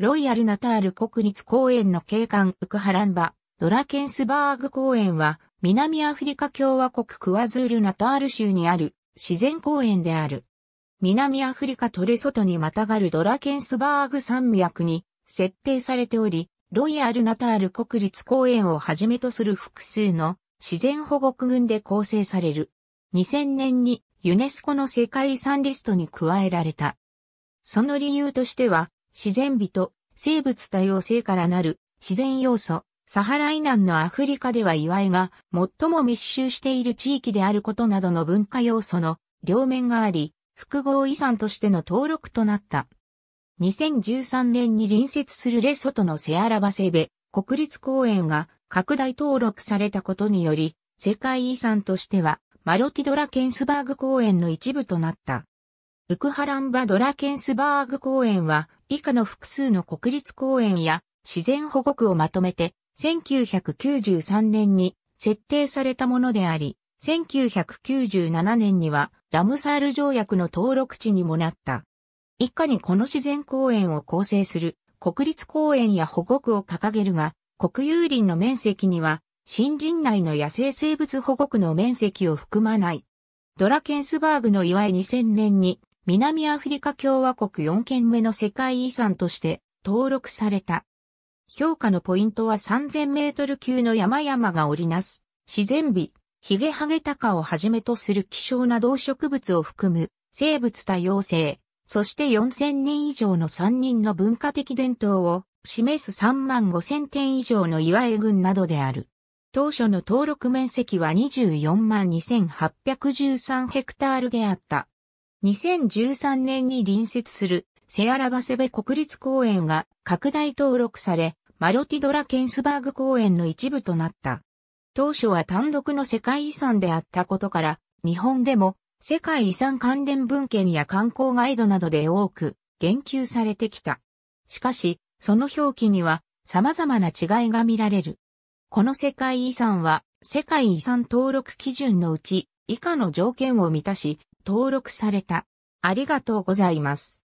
ロイヤルナタール国立公園の景観ウクハランバ、ドラケンスバーグ公園は、南アフリカ共和国クワズールナタール州にある自然公園である。南アフリカトレソトにまたがるドラケンスバーグ山脈に設定されており、ロイヤルナタール国立公園をはじめとする複数の自然保護区群で構成される。2000年にユネスコの世界遺産リストに加えられた。その理由としては、自然美と生物多様性からなる自然要素、サハラ以南のアフリカでは岩井が最も密集している地域であることなどの文化要素の両面があり、複合遺産としての登録となった。2013年に隣接するレソトのセアラバセベ国立公園が拡大登録されたことにより、世界遺産としてはマロティドラケンスバーグ公園の一部となった。ウクハランバドラケンスバーグ公園は以下の複数の国立公園や自然保護区をまとめて、1993年に設定されたものであり、1997年にはラムサール条約の登録地にもなった。以下にこの自然公園を構成する国立公園や保護区を掲げるが、国有林の面積には森林内の野生生物保護区の面積を含まない。ドラケンスバーグの祝い2000年に南アフリカ共和国4件目の世界遺産として登録された。評価のポイントは3000メートル級の山々が織りなす、自然美、ヒゲハゲタカをはじめとする希少な動植物を含む生物多様性、そして4000年以上の3人の文化的伝統を示す3万5000点以上の岩絵群などである。当初の登録面積は24万2813ヘクタールであった。2013年に隣接するセアラバセベ国立公園が拡大登録され、マロティドラ・ケンスバーグ公園の一部となった。当初は単独の世界遺産であったことから、日本でも世界遺産関連文献や観光ガイドなどで多く言及されてきた。しかし、その表記には様々な違いが見られる。この世界遺産は世界遺産登録基準のうち以下の条件を満たし、登録された。ありがとうございます。